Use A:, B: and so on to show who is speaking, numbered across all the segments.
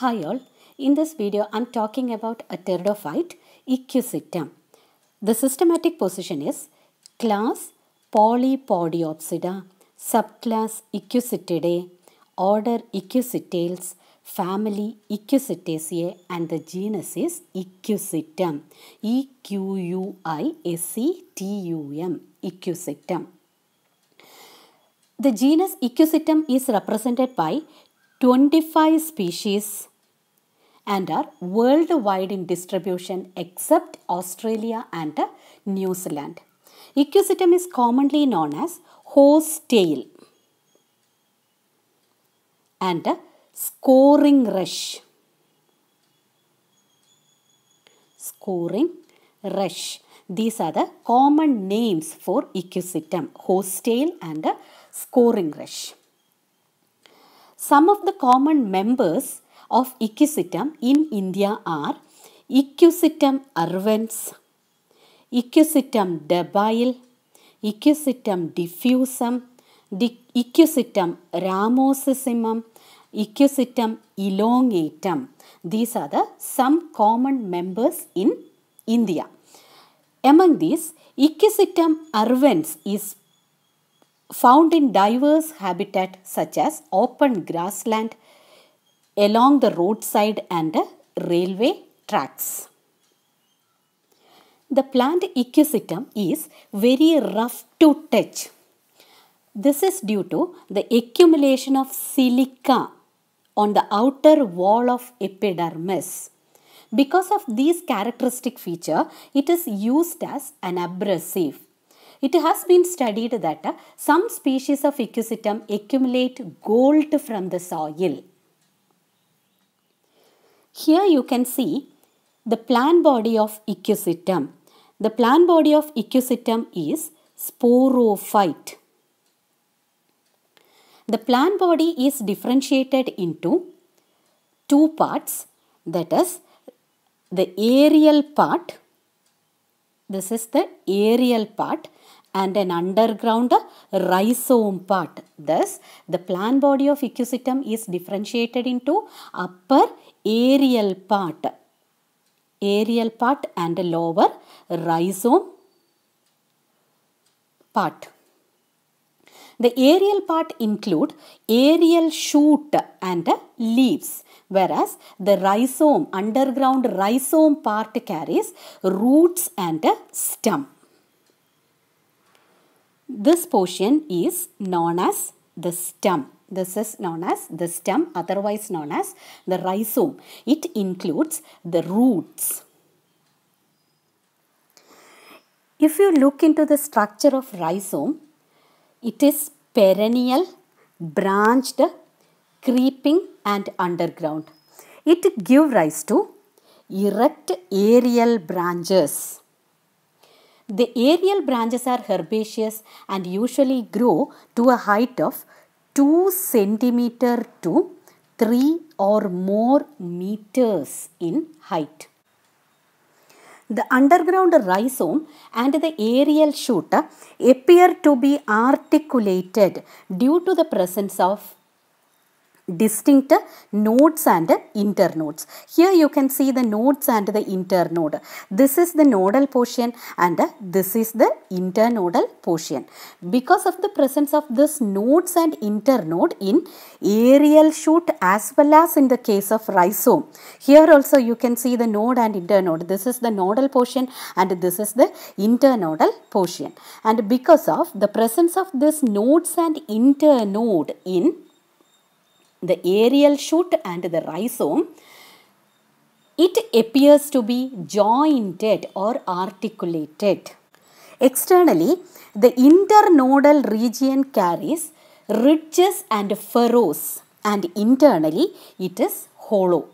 A: Hi all, in this video I'm talking about a pteridophyte, Equisetum. The systematic position is class Polypodiopsida, subclass Equisetidae, order Equisetales, family Equisetaceae, and the genus is Equisetum, E-Q-U-I-S-E-T-U-M, Equisetum. The genus Equisetum is represented by 25 species and are worldwide in distribution except Australia and New Zealand. Equisetum is commonly known as horse tail and scoring rush. Scoring rush. These are the common names for equisetum, horse tail and scoring rush. Some of the common members of Equisetum in India are Equisetum arvens, Equisetum debile, Equisetum diffusum, Equisetum ramosissimum, Equisetum elongatum. These are the some common members in India. Among these, Equisetum arvens is found in diverse habitat such as open grassland, along the roadside and railway tracks. The plant equisetum is very rough to touch. This is due to the accumulation of silica on the outer wall of epidermis. Because of these characteristic feature, it is used as an abrasive. It has been studied that some species of Equisetum accumulate gold from the soil. Here you can see the plant body of Equisetum. The plant body of Equisetum is sporophyte. The plant body is differentiated into two parts that is the aerial part this is the aerial part and an underground rhizome part. Thus, the plant body of Equisetum is differentiated into upper aerial part, aerial part and lower rhizome part. The aerial part include aerial shoot and leaves whereas the rhizome, underground rhizome part carries roots and stem. This portion is known as the stem. This is known as the stem, otherwise known as the rhizome. It includes the roots. If you look into the structure of rhizome, it is perennial, branched, creeping and underground. It gives rise to erect aerial branches. The aerial branches are herbaceous and usually grow to a height of 2 centimeter to 3 or more meters in height. The underground rhizome and the aerial shoot appear to be articulated due to the presence of distinct nodes and internodes. Here you can see the nodes and the internode. This is the nodal portion and this is the internodal portion. Because of the presence of this nodes and internode in aerial shoot as well as in the case of rhizome. Here also you can see the node and internode. This is the nodal portion and this is the internodal portion. And because of the presence of this nodes and internode in the aerial shoot and the rhizome, it appears to be jointed or articulated. Externally, the internodal region carries ridges and furrows and internally it is hollow.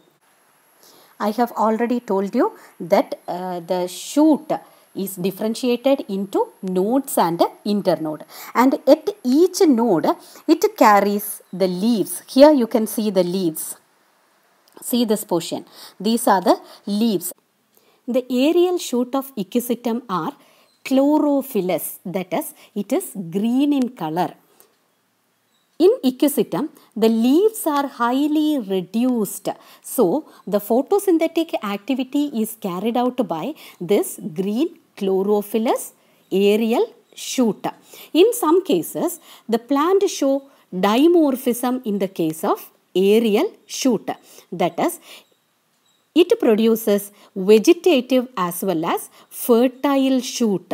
A: I have already told you that uh, the shoot is differentiated into nodes and internode and at each node it carries the leaves here you can see the leaves see this portion these are the leaves the aerial shoot of Ichysitum are chlorophyllous that is it is green in color in Ichysitum, the leaves are highly reduced. So, the photosynthetic activity is carried out by this green chlorophyllus aerial shoot. In some cases, the plant show dimorphism in the case of aerial shoot. That is, it produces vegetative as well as fertile shoot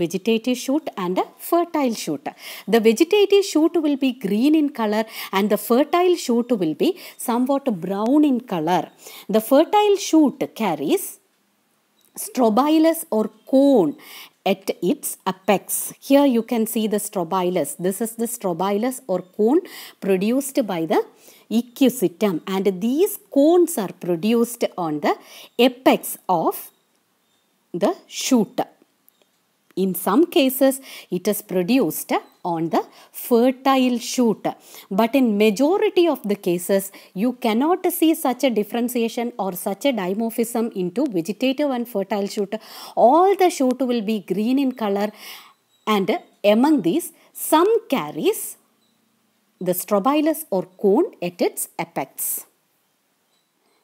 A: vegetative shoot and a fertile shoot. The vegetative shoot will be green in color and the fertile shoot will be somewhat brown in color. The fertile shoot carries strobilus or cone at its apex. Here you can see the strobilus. This is the strobilus or cone produced by the equisetum and these cones are produced on the apex of the shoot. In some cases it is produced on the fertile shoot. But in majority of the cases, you cannot see such a differentiation or such a dimorphism into vegetative and fertile shoot. All the shoot will be green in color and among these, some carries the strobilus or cone at its apex.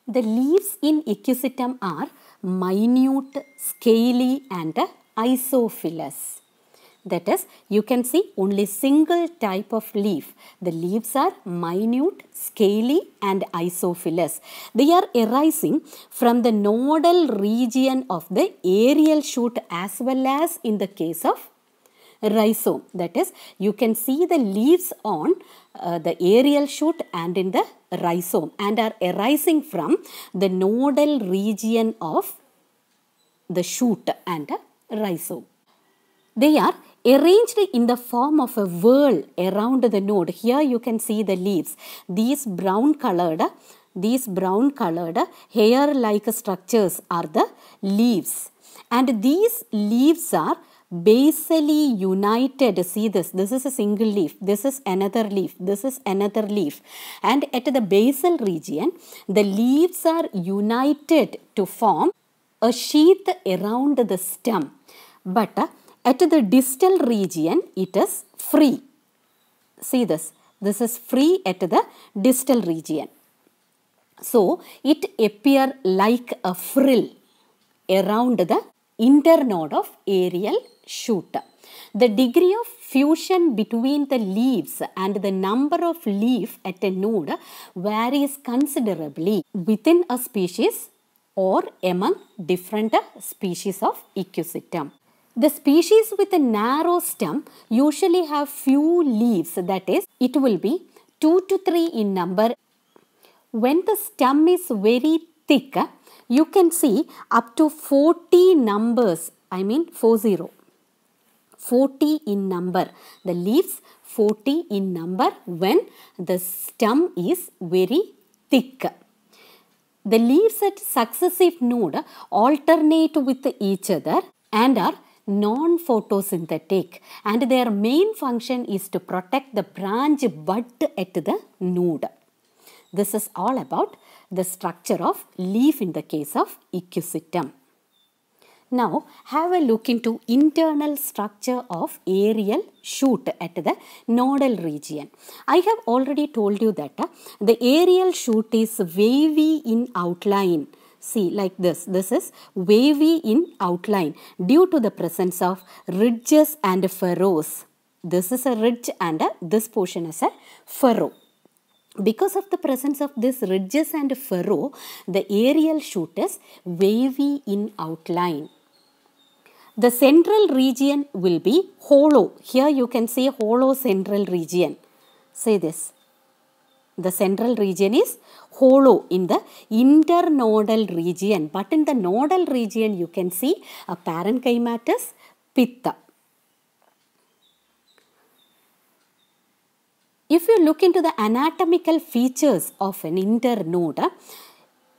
A: The leaves in Equisetum are minute, scaly and isophilous. That is, you can see only single type of leaf. The leaves are minute, scaly and isophilous. They are arising from the nodal region of the aerial shoot as well as in the case of rhizome. That is, you can see the leaves on uh, the aerial shoot and in the rhizome and are arising from the nodal region of the shoot and rhizome. They are arranged in the form of a whirl around the node. Here you can see the leaves. These brown colored, these brown colored hair-like structures are the leaves. And these leaves are basally united see this this is a single leaf this is another leaf this is another leaf and at the basal region the leaves are united to form a sheath around the stem but uh, at the distal region, it is free. See this. This is free at the distal region. So, it appear like a frill around the internode of aerial shoot. The degree of fusion between the leaves and the number of leaf at a node varies considerably within a species or among different species of equisetum. The species with a narrow stem usually have few leaves that is it will be 2 to 3 in number. When the stem is very thick you can see up to 40 numbers I mean 40. 40 in number. The leaves 40 in number when the stem is very thick. The leaves at successive node alternate with each other and are non-photosynthetic and their main function is to protect the branch bud at the node. This is all about the structure of leaf in the case of Equisetum. Now have a look into internal structure of aerial shoot at the nodal region. I have already told you that uh, the aerial shoot is wavy in outline See like this. This is wavy in outline due to the presence of ridges and furrows. This is a ridge and a, this portion is a furrow. Because of the presence of this ridges and furrow, the aerial shoot is wavy in outline. The central region will be hollow. Here you can say hollow central region. Say this the central region is hollow in the internodal region but in the nodal region you can see a parenchymatous pitta if you look into the anatomical features of an internode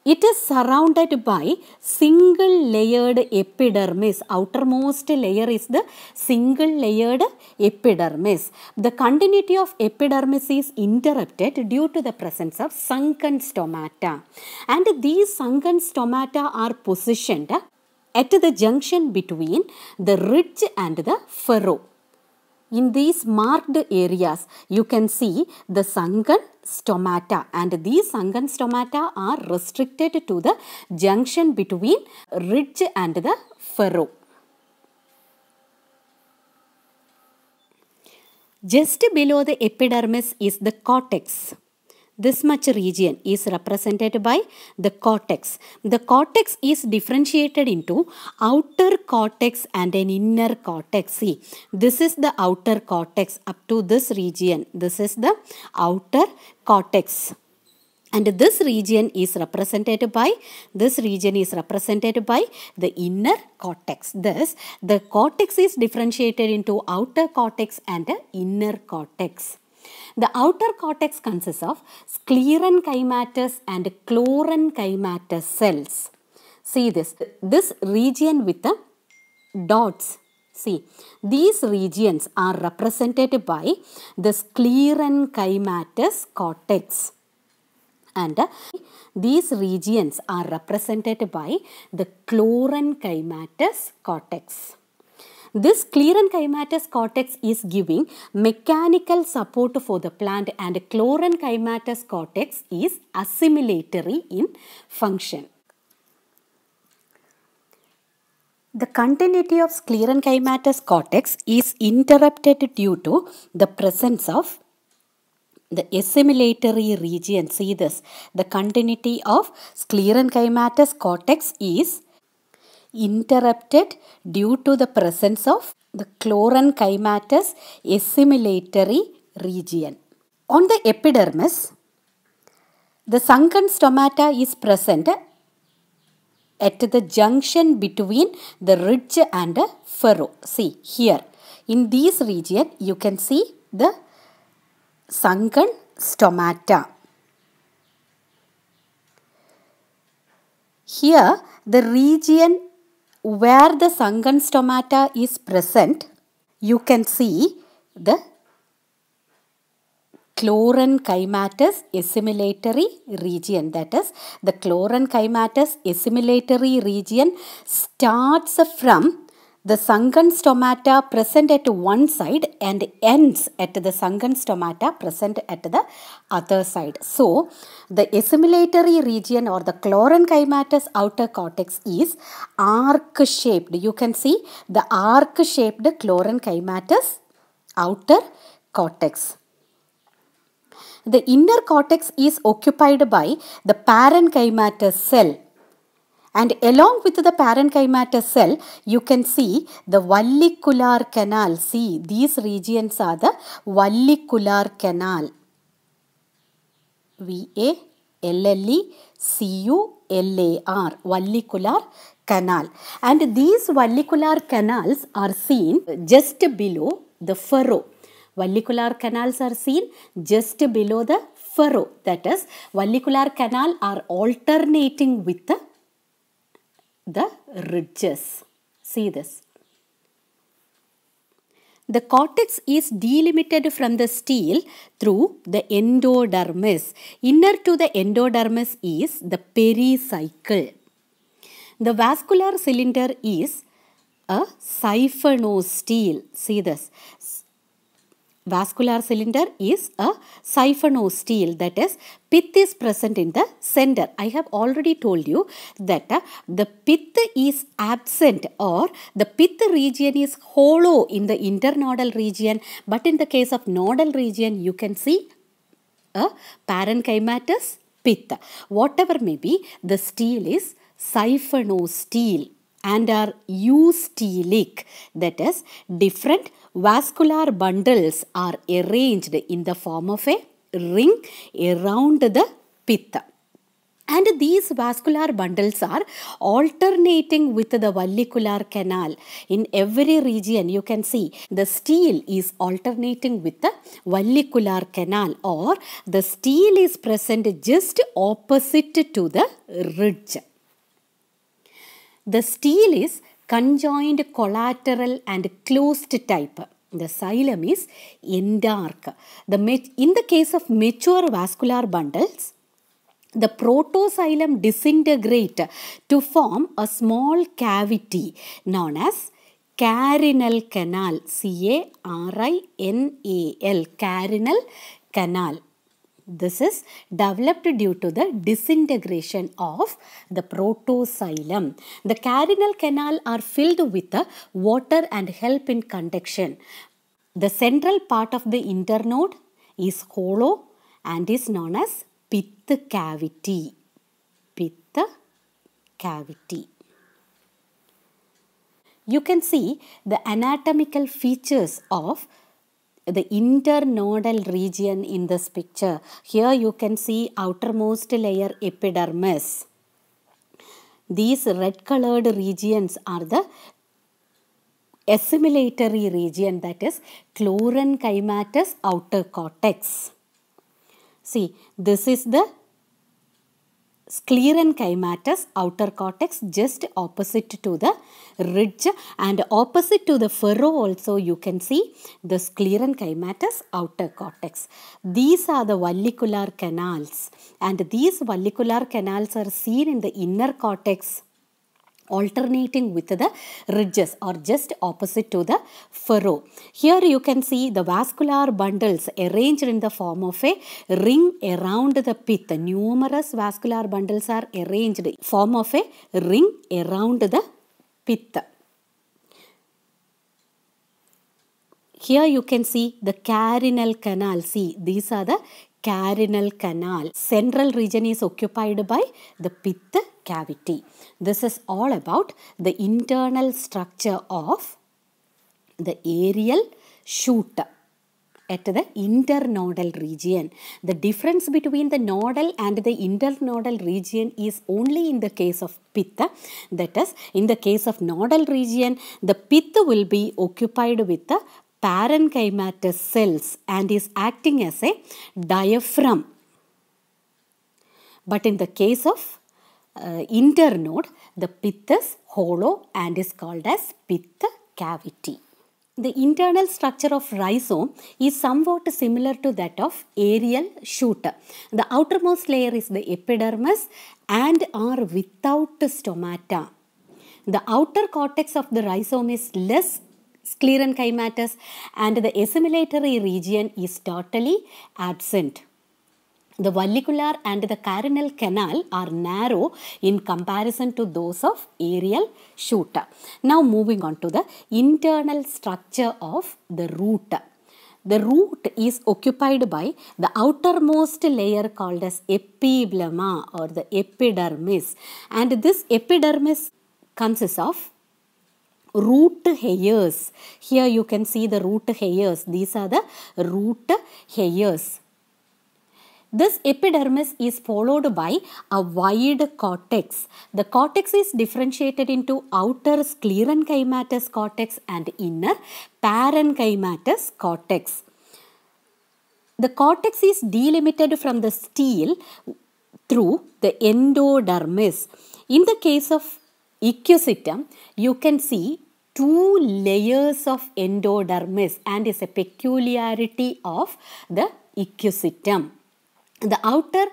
A: it is surrounded by single layered epidermis. Outermost layer is the single layered epidermis. The continuity of epidermis is interrupted due to the presence of sunken stomata. And these sunken stomata are positioned at the junction between the ridge and the furrow. In these marked areas, you can see the sunken stomata and these sunken stomata are restricted to the junction between ridge and the furrow. Just below the epidermis is the cortex. This much region is represented by the cortex. The cortex is differentiated into outer cortex and an inner cortex. See, this is the outer cortex up to this region. This is the outer cortex and this region is represented by this region is represented by the inner cortex thus the cortex is differentiated into outer cortex and inner cortex the outer cortex consists of sclerenchymatous and chlorenchymatous cells. See this, this region with the dots. See, these regions are represented by the sclerenchymatous cortex and uh, these regions are represented by the chlorenchymatous cortex. This clerenchymatous cortex is giving mechanical support for the plant and chlorenchymatous cortex is assimilatory in function. The continuity of sclerenchymatous cortex is interrupted due to the presence of the assimilatory region. See this, the continuity of sclerenchymatous cortex is interrupted due to the presence of the chloranchymatous assimilatory region. On the epidermis, the sunken stomata is present at the junction between the ridge and the furrow. See here, in this region you can see the sunken stomata. Here the region where the sunken stomata is present, you can see the chlorenchymatous assimilatory region. That is, the chlorenchymatous assimilatory region starts from the sunken stomata present at one side and ends at the sunken stomata present at the other side. So, the assimilatory region or the chlorenchymatous outer cortex is arc shaped. You can see the arc shaped chlorenchymatous outer cortex. The inner cortex is occupied by the parenchymatous cell and along with the parenchymatous cell, you can see the vallicular canal. See, these regions are the vallicular canal. V-A-L-L-E-C-U-L-A-R, vallicular canal. And these vallicular canals are seen just below the furrow. Vallicular canals are seen just below the furrow. That is, vallicular canal are alternating with the the ridges. See this. The cortex is delimited from the steel through the endodermis. Inner to the endodermis is the pericycle. The vascular cylinder is a steel. See this. Vascular cylinder is a siphonostyle that is pith is present in the center. I have already told you that uh, the pith is absent or the pith region is hollow in the internodal region but in the case of nodal region you can see a parenchymatous pith. Whatever may be the steel is siphonostyle and are eustelic that is different vascular bundles are arranged in the form of a ring around the pitta and these vascular bundles are alternating with the vallicular canal in every region you can see the steel is alternating with the vallicular canal or the steel is present just opposite to the ridge the stele is conjoined collateral and closed type. The xylem is endarch. The in the case of mature vascular bundles, the protoxylem disintegrate to form a small cavity known as carinal canal. C A R I N A L carinal canal. This is developed due to the disintegration of the protocylum. The carinal canal are filled with the water and help in conduction. The central part of the internode is hollow and is known as pith cavity. Pith cavity. You can see the anatomical features of the internodal region in this picture. Here you can see outermost layer epidermis. These red colored regions are the assimilatory region that is chlorenchymatous outer cortex. See, this is the sclerenchymatous outer cortex just opposite to the ridge and opposite to the furrow also you can see the sclerenchymatous outer cortex. These are the vallicular canals and these vallicular canals are seen in the inner cortex alternating with the ridges or just opposite to the furrow. Here you can see the vascular bundles arranged in the form of a ring around the pith. Numerous vascular bundles are arranged in form of a ring around the pith. Here you can see the carinal canal. See, these are the carinal canal. Central region is occupied by the pith cavity. This is all about the internal structure of the aerial shoot at the internodal region. The difference between the nodal and the internodal region is only in the case of pitta. That is, in the case of nodal region, the pitta will be occupied with the parenchymatous cells and is acting as a diaphragm. But in the case of uh, internode, the pith is hollow and is called as pith cavity. The internal structure of rhizome is somewhat similar to that of aerial shoot. The outermost layer is the epidermis and are without stomata. The outer cortex of the rhizome is less Sclerenchymatous, and the assimilatory region is totally absent. The vullicular and the carinal canal are narrow in comparison to those of aerial shooter. Now moving on to the internal structure of the root. The root is occupied by the outermost layer called as epiblema or the epidermis and this epidermis consists of root hairs. Here you can see the root hairs. These are the root hairs. This epidermis is followed by a wide cortex. The cortex is differentiated into outer sclerenchymatous cortex and inner parenchymatous cortex. The cortex is delimited from the stele through the endodermis. In the case of Equocytum, you can see two layers of endodermis and is a peculiarity of the equocytum. The outer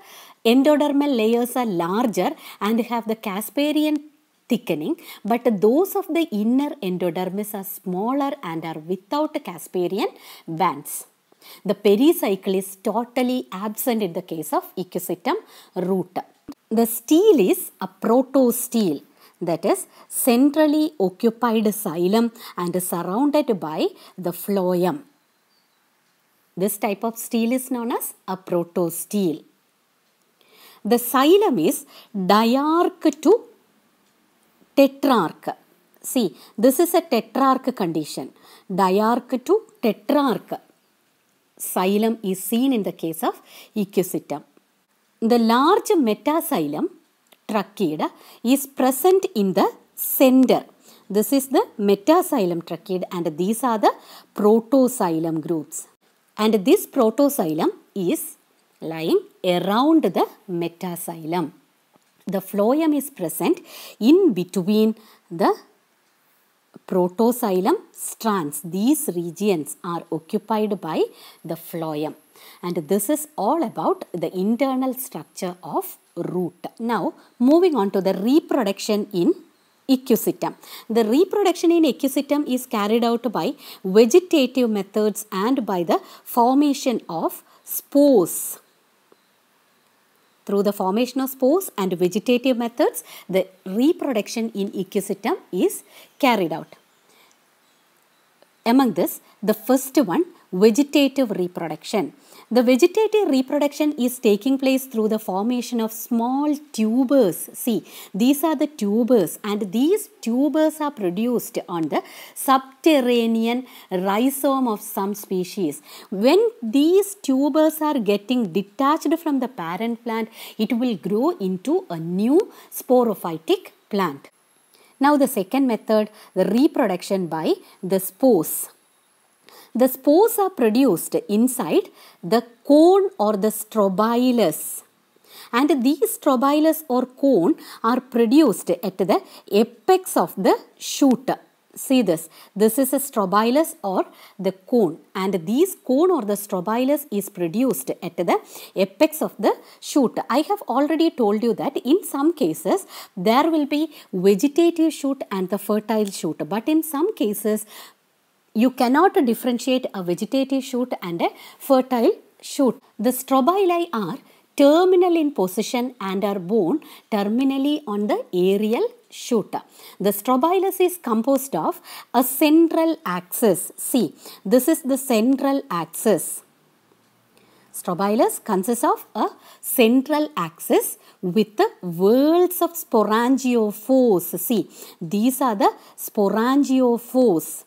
A: endodermal layers are larger and have the Casparian thickening but those of the inner endodermis are smaller and are without Casparian bands. The pericycle is totally absent in the case of equisetum root. The steel is a protosteel that is centrally occupied xylem and surrounded by the phloem. This type of steel is known as a protosteel. The xylem is diarch to tetrarch. See, this is a tetrarch condition. Diarch to tetrarch. Xylem is seen in the case of Equisetum. The large metaxylem trachea is present in the center. This is the metasylum tracheid, and these are the protoxylem groups. And this protoxylem is lying around the metasylum. The phloem is present in between the protoxylem strands. These regions are occupied by the phloem. And this is all about the internal structure of root. Now moving on to the reproduction in Equisetum. The reproduction in Equisetum is carried out by vegetative methods and by the formation of spores. Through the formation of spores and vegetative methods, the reproduction in Equisetum is carried out. Among this, the first one, vegetative reproduction. The vegetative reproduction is taking place through the formation of small tubers. See, these are the tubers and these tubers are produced on the subterranean rhizome of some species. When these tubers are getting detached from the parent plant, it will grow into a new sporophytic plant. Now the second method, the reproduction by the spores. The spores are produced inside the cone or the strobilus. And these strobilus or cone are produced at the apex of the shoot. See this. This is a strobilus or the cone. And these cone or the strobilus is produced at the apex of the shoot. I have already told you that in some cases there will be vegetative shoot and the fertile shoot. But in some cases you cannot differentiate a vegetative shoot and a fertile shoot. The strobili are terminal in position and are borne terminally on the aerial shoot. The strobilus is composed of a central axis. See, this is the central axis. Strobilus consists of a central axis with the whorls of sporangiophores. See, these are the sporangiophores.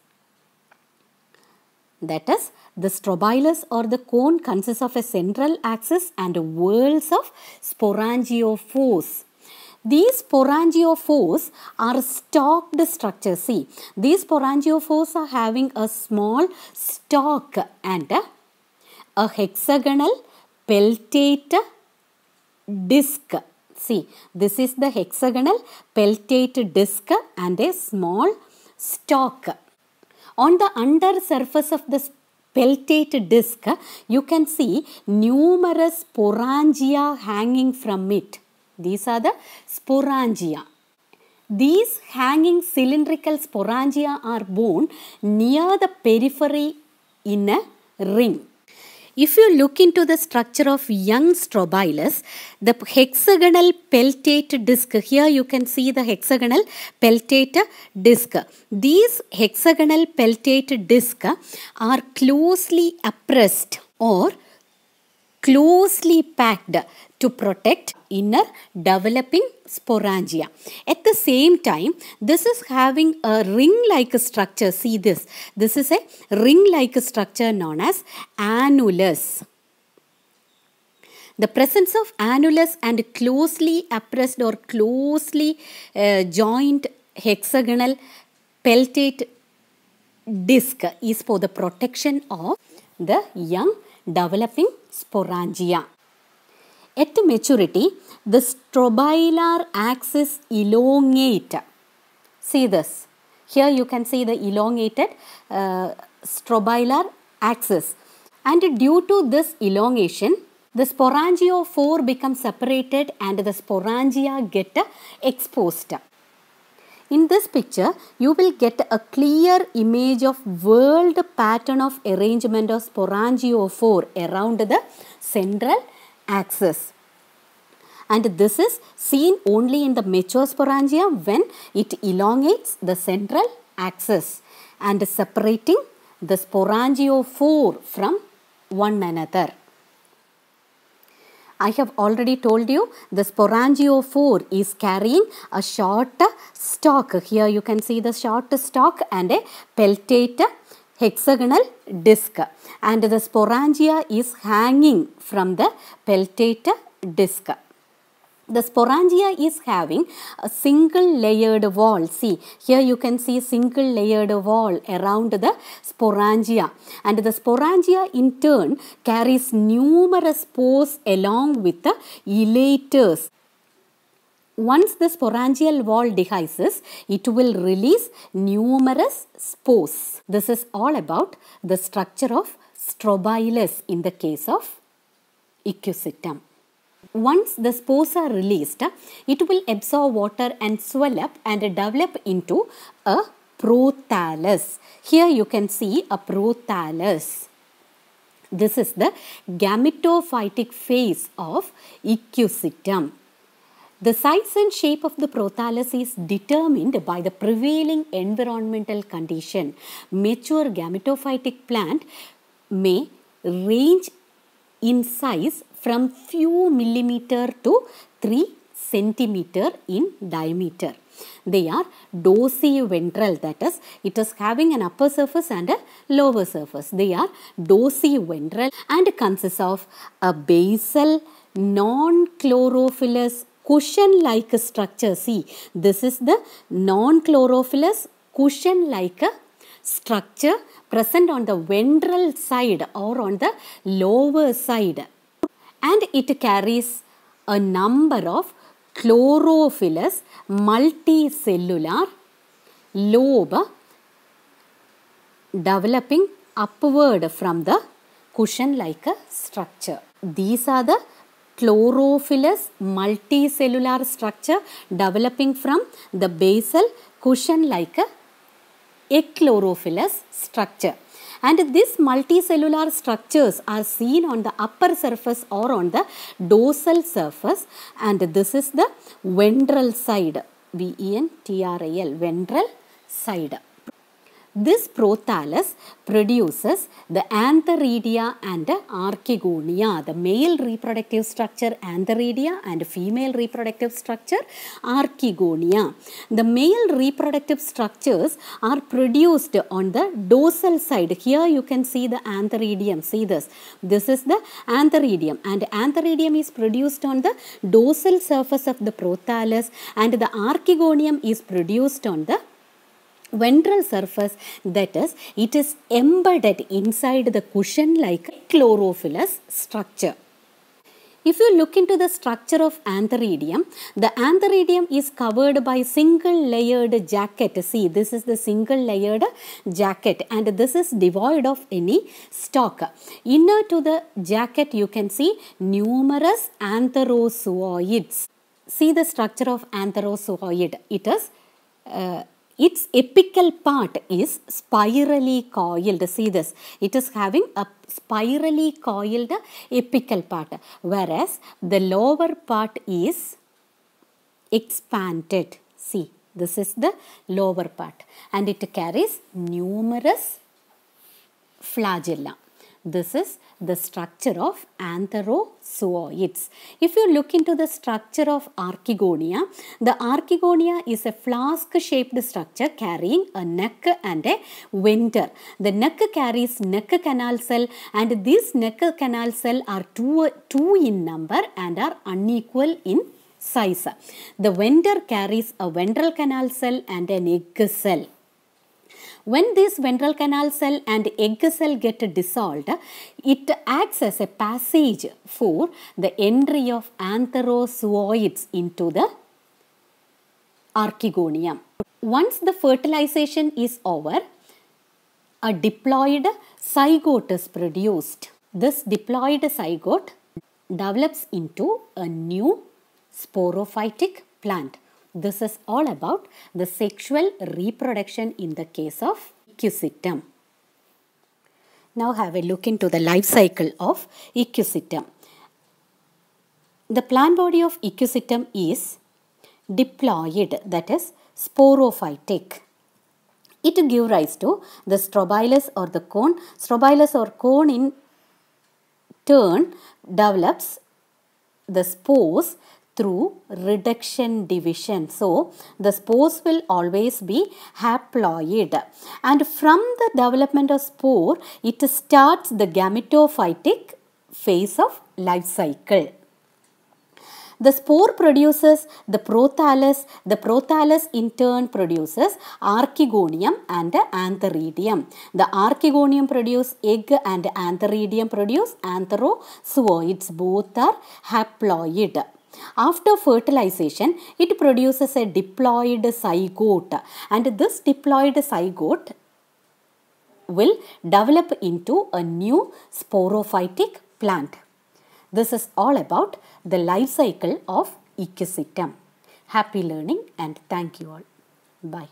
A: That is, the strobilus or the cone consists of a central axis and whorls of sporangiophores. These sporangiophores are stalked structures. See, these sporangiophores are having a small stalk and a, a hexagonal peltate disc. See, this is the hexagonal peltate disc and a small stalk. On the under surface of this peltate disc, uh, you can see numerous sporangia hanging from it. These are the sporangia. These hanging cylindrical sporangia are born near the periphery in a ring. If you look into the structure of young strobilus, the hexagonal peltate disc, here you can see the hexagonal peltate disc. These hexagonal peltate disc are closely appressed or closely packed to protect inner developing sporangia. At the same time, this is having a ring-like structure. See this. This is a ring-like structure known as annulus. The presence of annulus and closely appressed or closely uh, joined hexagonal peltate disc is for the protection of the young developing sporangia. At maturity, the strobilar axis elongate. See this. Here you can see the elongated uh, strobilar axis. And due to this elongation, the sporangiophore becomes separated and the sporangia get exposed. In this picture, you will get a clear image of world pattern of arrangement of sporangiophore around the central axis. And this is seen only in the mature sporangia when it elongates the central axis and separating the sporangiophore from one another. I have already told you the sporangiophore is carrying a short stalk. Here you can see the short stalk and a peltate hexagonal disc and the sporangia is hanging from the peltate disc. The sporangia is having a single layered wall. See, here you can see single layered wall around the sporangia. And the sporangia in turn carries numerous spores along with the elaters. Once this sporangial wall dehisces, it will release numerous spores. This is all about the structure of strobilus in the case of Equisetum. Once the spores are released, it will absorb water and swell up and develop into a prothallus. Here you can see a prothallus. This is the gametophytic phase of Equisetum. The size and shape of the prothallus is determined by the prevailing environmental condition. Mature gametophytic plant may range in size from few millimeter to 3 centimeter in diameter. They are dociventral that is it is having an upper surface and a lower surface. They are dociventral and consists of a basal non-chlorophyllous cushion-like structure. See, this is the non-chlorophyllous cushion-like structure present on the ventral side or on the lower side. And it carries a number of chlorophyllous multicellular lobe developing upward from the cushion-like structure. These are the chlorophyllous multicellular structure developing from the basal cushion like a chlorophyllous structure. And these multicellular structures are seen on the upper surface or on the dorsal surface and this is the ventral side, V-E-N-T-R-A-L, ventral side. This prothallus produces the antheridia and archegonia, the male reproductive structure antheridia and female reproductive structure archegonia. The male reproductive structures are produced on the dorsal side. Here you can see the antheridium. See this. This is the antheridium and antheridium is produced on the dorsal surface of the prothallus and the archegonium is produced on the ventral surface that is it is embedded inside the cushion like chlorophyllous structure if you look into the structure of antheridium, the antheridium is covered by single layered jacket. See, this is the single layered jacket and this is devoid of any stalk. Inner to the jacket you can see numerous antherozoids. See the structure of antherozoid. It is uh, its apical part is spirally coiled. See this. It is having a spirally coiled apical part. Whereas the lower part is expanded. See, this is the lower part. And it carries numerous flagella. This is the structure of antherozoids. If you look into the structure of Archegonia, the Archegonia is a flask-shaped structure carrying a neck and a venter. The neck carries neck canal cell and these neck canal cell are two, two in number and are unequal in size. The venter carries a ventral canal cell and an egg cell. When this ventral canal cell and egg cell get dissolved, it acts as a passage for the entry of antherozooids into the archegonium. Once the fertilization is over, a diploid zygote is produced. This diploid zygote develops into a new sporophytic plant. This is all about the sexual reproduction in the case of equisetum. Now have a look into the life cycle of equisetum. The plant body of equisetum is diploid that is sporophytic. It gives rise to the strobilus or the cone. Strobilus or cone in turn develops the spores through reduction division. So, the spores will always be haploid and from the development of spore, it starts the gametophytic phase of life cycle. The spore produces the prothallus. The prothallus in turn produces archegonium and antheridium. The archegonium produce egg and antheridium produce antherozoids. Both are haploid. After fertilization, it produces a diploid zygote and this diploid zygote will develop into a new sporophytic plant. This is all about the life cycle of Ecosystem. Happy learning and thank you all. Bye.